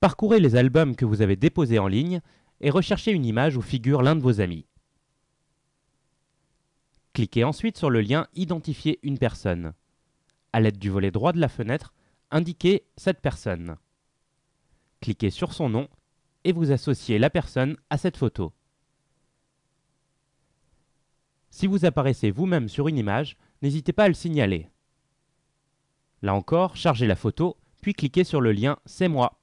parcourez les albums que vous avez déposés en ligne et recherchez une image où figure l'un de vos amis. Cliquez ensuite sur le lien Identifier une personne. À l'aide du volet droit de la fenêtre, indiquez cette personne. Cliquez sur son nom et vous associez la personne à cette photo. Si vous apparaissez vous-même sur une image, n'hésitez pas à le signaler. Là encore, chargez la photo, puis cliquez sur le lien C'est moi